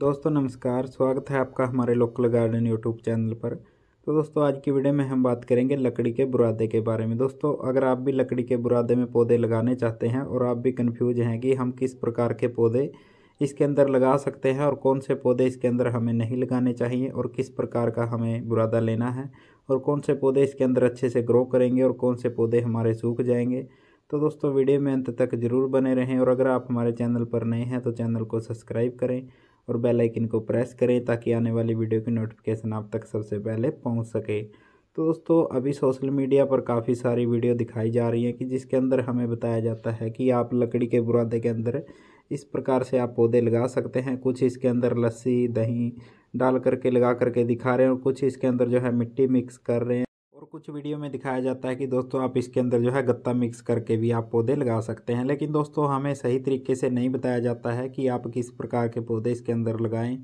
दोस्तों नमस्कार स्वागत है आपका हमारे लोकल गार्डन यूट्यूब चैनल पर तो दोस्तों आज की वीडियो में हम बात करेंगे लकड़ी के बुरादे के बारे में दोस्तों अगर आप भी लकड़ी के बुरादे में पौधे लगाने चाहते हैं और आप भी कन्फ्यूज हैं कि हम किस प्रकार के पौधे इसके अंदर लगा सकते हैं और कौन से पौधे इसके अंदर हमें नहीं लगाने चाहिए और किस प्रकार का हमें बुरादा लेना है और कौन से पौधे इसके अंदर अच्छे से ग्रो करेंगे और कौन से पौधे हमारे सूख जाएंगे तो दोस्तों वीडियो में अंत तक ज़रूर बने रहें और अगर आप हमारे चैनल पर नए हैं तो चैनल को सब्सक्राइब करें और बेल आइकन को प्रेस करें ताकि आने वाली वीडियो की नोटिफिकेशन आप तक सबसे पहले पहुंच सके तो दोस्तों अभी सोशल मीडिया पर काफ़ी सारी वीडियो दिखाई जा रही है कि जिसके अंदर हमें बताया जाता है कि आप लकड़ी के बुरादे के अंदर इस प्रकार से आप पौधे लगा सकते हैं कुछ इसके अंदर लस्सी दही डाल करके लगा करके दिखा रहे हैं और कुछ इसके अंदर जो है मिट्टी मिक्स कर रहे हैं कुछ वीडियो में दिखाया जाता है कि दोस्तों आप इसके अंदर जो है गत्ता मिक्स करके भी आप पौधे लगा सकते हैं लेकिन दोस्तों हमें सही तरीके से नहीं बताया जाता है कि आप किस प्रकार के पौधे इसके अंदर लगाएं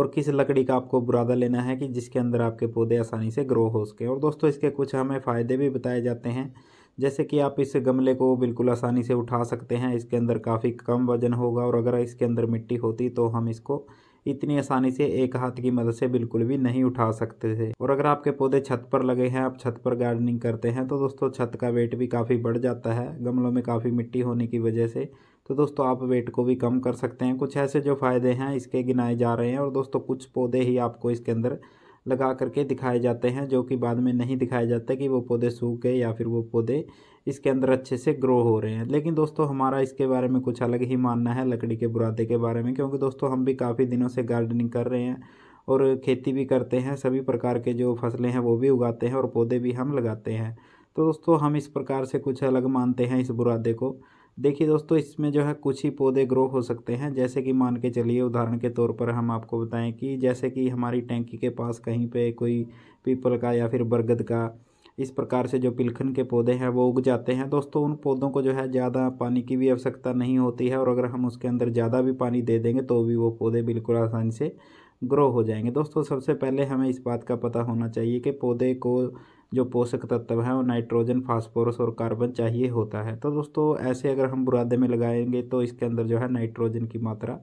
और किस लकड़ी का आपको बुरादा लेना है कि जिसके अंदर आपके पौधे आसानी से ग्रो हो सके और दोस्तों इसके कुछ हमें फ़ायदे भी बताए जाते हैं जैसे कि आप इस गमले को बिल्कुल आसानी से उठा सकते हैं इसके अंदर काफ़ी कम वजन होगा और अगर इसके अंदर मिट्टी होती तो हम इसको इतनी आसानी से एक हाथ की मदद से बिल्कुल भी नहीं उठा सकते थे और अगर आपके पौधे छत पर लगे हैं आप छत पर गार्डनिंग करते हैं तो दोस्तों छत का वेट भी काफ़ी बढ़ जाता है गमलों में काफ़ी मिट्टी होने की वजह से तो दोस्तों आप वेट को भी कम कर सकते हैं कुछ ऐसे जो फ़ायदे हैं इसके गिनाए जा रहे हैं और दोस्तों कुछ पौधे ही आपको इसके अंदर लगा करके दिखाए जाते हैं जो कि बाद में नहीं दिखाए जाते कि वो पौधे सूख गए या फिर वो पौधे इसके अंदर अच्छे से ग्रो हो रहे हैं लेकिन दोस्तों हमारा इसके बारे में कुछ अलग ही मानना है लकड़ी के बुरादे के बारे में क्योंकि दोस्तों हम भी काफ़ी दिनों से गार्डनिंग कर रहे हैं और खेती भी करते हैं सभी प्रकार के जो फसलें हैं वो भी उगाते हैं और पौधे भी हम लगाते हैं तो दोस्तों हम इस प्रकार से कुछ अलग मानते हैं इस बुरादे को देखिए दोस्तों इसमें जो है कुछ ही पौधे ग्रो हो सकते हैं जैसे कि मान के चलिए उदाहरण के तौर पर हम आपको बताएं कि जैसे कि हमारी टैंकी के पास कहीं पे कोई पीपल का या फिर बरगद का इस प्रकार से जो पिलखन के पौधे हैं वो उग जाते हैं दोस्तों उन पौधों को जो है ज़्यादा पानी की भी आवश्यकता नहीं होती है और अगर हम उसके अंदर ज़्यादा भी पानी दे देंगे तो भी वो पौधे बिल्कुल आसानी से ग्रो हो जाएंगे दोस्तों सबसे पहले हमें इस बात का पता होना चाहिए कि पौधे को जो पोषक तत्व हैं वो नाइट्रोजन फास्फोरस और कार्बन चाहिए होता है तो दोस्तों ऐसे अगर हम बुरादे में लगाएंगे तो इसके अंदर जो है नाइट्रोजन की मात्रा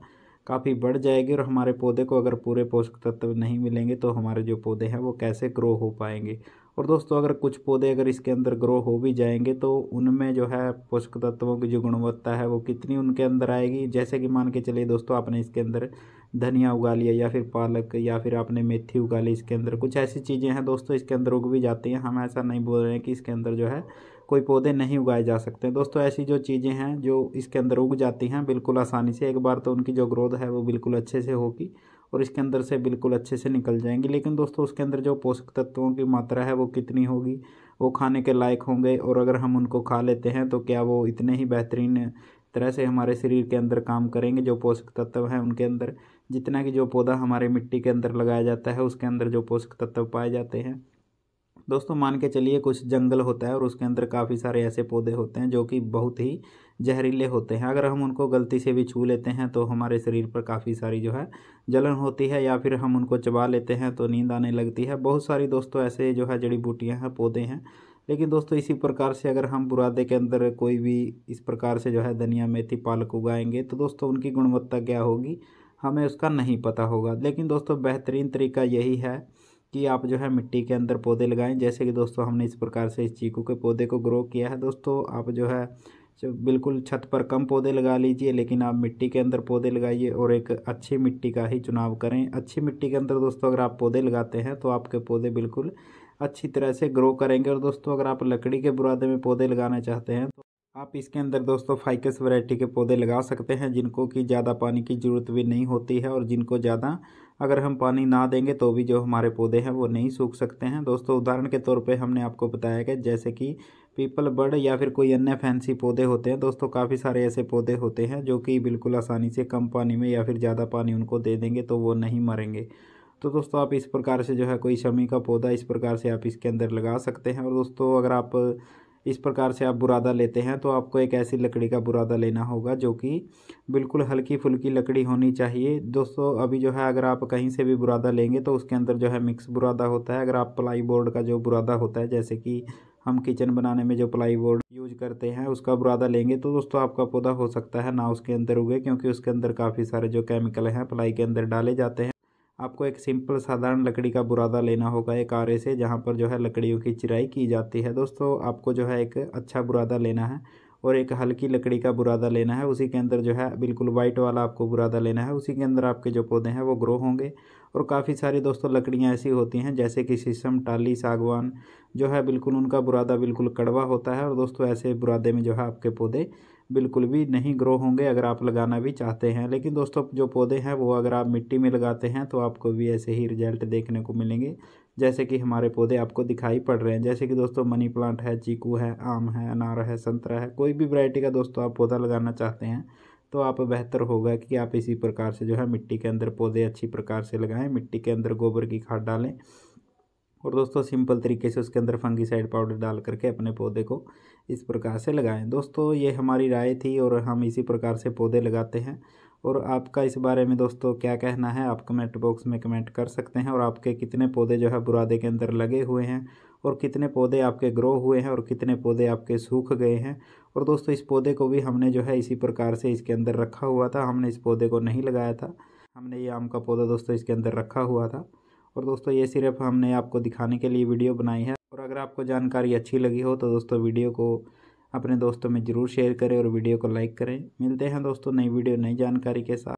काफ़ी बढ़ जाएगी और हमारे पौधे को अगर पूरे पोषक तत्व नहीं मिलेंगे तो हमारे जो पौधे हैं वो कैसे ग्रो हो पाएंगे और दोस्तों अगर कुछ पौधे अगर इसके अंदर ग्रो हो भी जाएंगे तो उनमें जो है पोषक तत्वों की जो गुणवत्ता है वो कितनी उनके अंदर आएगी जैसे कि मान के चलिए दोस्तों आपने इसके अंदर धनिया उगा लिया या फिर पालक या फिर आपने मेथी उगा ली इसके अंदर कुछ ऐसी चीज़ें हैं दोस्तों इसके अंदर उग भी जाती हैं हम ऐसा नहीं बोल रहे हैं कि इसके अंदर जो है कोई पौधे नहीं उगाए जा सकते दोस्तों ऐसी जो चीज़ें हैं जो इसके अंदर उग जाती हैं बिल्कुल आसानी से एक बार तो उनकी जो ग्रोथ है वो बिल्कुल अच्छे से होगी और इसके अंदर से बिल्कुल अच्छे से निकल जाएंगी लेकिन दोस्तों उसके अंदर जो पोषक तत्वों की मात्रा है वो कितनी होगी वो खाने के लायक होंगे और अगर हम उनको खा लेते हैं तो क्या वो इतने ही बेहतरीन तरह से हमारे शरीर के अंदर काम करेंगे जो पोषक तत्व हैं उनके अंदर जितना कि जो पौधा हमारे मिट्टी के अंदर लगाया जाता है उसके अंदर जो पोषक तत्व पाए जाते हैं दोस्तों मान के चलिए कुछ जंगल होता है और उसके अंदर काफ़ी सारे ऐसे पौधे होते हैं जो कि बहुत ही जहरीले होते हैं अगर हम उनको गलती से भी छू लेते हैं तो हमारे शरीर पर काफ़ी सारी जो है जलन होती है या फिर हम उनको चबा लेते हैं तो नींद आने लगती है बहुत सारी दोस्तों ऐसे जो है जड़ी बूटियाँ हैं पौधे हैं लेकिन दोस्तों इसी प्रकार से अगर हम बुरादे के अंदर कोई भी इस प्रकार से जो है धनिया मेथी पालक उगाएंगे तो दोस्तों उनकी गुणवत्ता क्या होगी हमें उसका नहीं पता होगा लेकिन दोस्तों बेहतरीन तरीका यही है कि आप जो है मिट्टी के अंदर पौधे लगाएं जैसे कि दोस्तों हमने इस प्रकार से इस चीकू के पौधे को ग्रो किया है दोस्तों आप जो है बिल्कुल छत पर कम पौधे लगा लीजिए लेकिन आप मिट्टी के अंदर पौधे लगाइए और एक अच्छी मिट्टी का ही चुनाव करें अच्छी मिट्टी के अंदर दोस्तों अगर आप पौधे लगाते हैं तो आपके पौधे बिल्कुल अच्छी तरह से ग्रो करेंगे और दोस्तों अगर आप लकड़ी के बुरादे में पौधे लगाना चाहते हैं तो आप इसके अंदर दोस्तों फाइकस वैरायटी के पौधे लगा सकते हैं जिनको कि ज़्यादा पानी की ज़रूरत भी नहीं होती है और जिनको ज़्यादा अगर हम पानी ना देंगे तो भी जो हमारे पौधे हैं वो नहीं सूख सकते हैं दोस्तों उदाहरण के तौर पे हमने आपको बताया कि जैसे कि पीपल बर्ड या फिर कोई अन्य फैंसी पौधे होते हैं दोस्तों काफ़ी सारे ऐसे पौधे होते हैं जो कि बिल्कुल आसानी से कम पानी में या फिर ज़्यादा पानी उनको दे देंगे तो वो नहीं मरेंगे तो दोस्तों आप इस प्रकार से जो है कोई शमी का पौधा इस प्रकार से आप इसके अंदर लगा सकते हैं और दोस्तों अगर आप इस प्रकार से आप बुरादा लेते हैं तो आपको एक ऐसी लकड़ी का बुरादा लेना होगा जो कि बिल्कुल हल्की फुल्की लकड़ी होनी चाहिए दोस्तों अभी जो है अगर आप कहीं से भी बुरादा लेंगे तो उसके अंदर जो है मिक्स बुरादा होता है अगर आप प्लाई बोर्ड का जो बुरादा होता है जैसे कि हम किचन बनाने में जो प्लाई बोर्ड यूज करते हैं उसका बुरादा लेंगे तो दोस्तों आपका पौधा हो सकता है ना उसके अंदर उगे क्योंकि उसके अंदर काफ़ी सारे जो केमिकल हैं प्लाई के अंदर डाले जाते हैं आपको एक सिंपल साधारण लकड़ी का बुरादा लेना होगा एक आरे से जहाँ पर जो है लकड़ियों की चिराई की जाती है दोस्तों आपको जो है एक अच्छा बुरादा लेना है और एक हल्की लकड़ी का बुरादा लेना है उसी के अंदर जो है बिल्कुल वाइट वाला आपको बुरादा लेना है उसी के अंदर आपके जो पौधे हैं वो ग्रो होंगे और काफ़ी सारी दोस्तों लकड़ियाँ ऐसी होती हैं जैसे कि शीशम टाली सागवान जो है बिल्कुल उनका बुरादा बिल्कुल कड़वा होता है और दोस्तों ऐसे बुरादे में जो है आपके पौधे बिल्कुल भी नहीं ग्रो होंगे अगर आप लगाना भी चाहते हैं लेकिन दोस्तों जो पौधे हैं वो अगर आप मिट्टी में लगाते हैं तो आपको भी ऐसे ही रिजल्ट देखने को मिलेंगे जैसे कि हमारे पौधे आपको दिखाई पड़ रहे हैं जैसे कि दोस्तों मनी प्लांट है चीकू है आम है अनार है संतरा है कोई भी वैरायटी का दोस्तों आप पौधा लगाना चाहते हैं तो आप बेहतर होगा कि आप इसी प्रकार से जो है मिट्टी के अंदर पौधे अच्छी प्रकार से लगाएं मिट्टी के अंदर गोबर की खाद डालें और दोस्तों सिंपल तरीके से उसके अंदर फंगीसाइड पाउडर डाल करके अपने पौधे को इस प्रकार से लगाएं दोस्तों ये हमारी राय थी और हम इसी प्रकार से पौधे लगाते हैं और आपका इस बारे में दोस्तों क्या कहना है आप कमेंट बॉक्स में कमेंट कर सकते हैं और आपके कितने पौधे जो है बुरादे के अंदर लगे हुए हैं और कितने पौधे आपके ग्रो हुए हैं और कितने पौधे आपके सूख गए हैं और दोस्तों इस पौधे को भी हमने जो है इसी प्रकार से इसके अंदर रखा हुआ था हमने इस पौधे को नहीं लगाया था हमने ये आम का पौधा दोस्तों इसके अंदर रखा हुआ था और दोस्तों ये सिर्फ हमने आपको दिखाने के लिए वीडियो बनाई है और अगर आपको जानकारी अच्छी लगी हो तो दोस्तों वीडियो को अपने दोस्तों में ज़रूर शेयर करें और वीडियो को लाइक करें मिलते हैं दोस्तों नई वीडियो नई जानकारी के साथ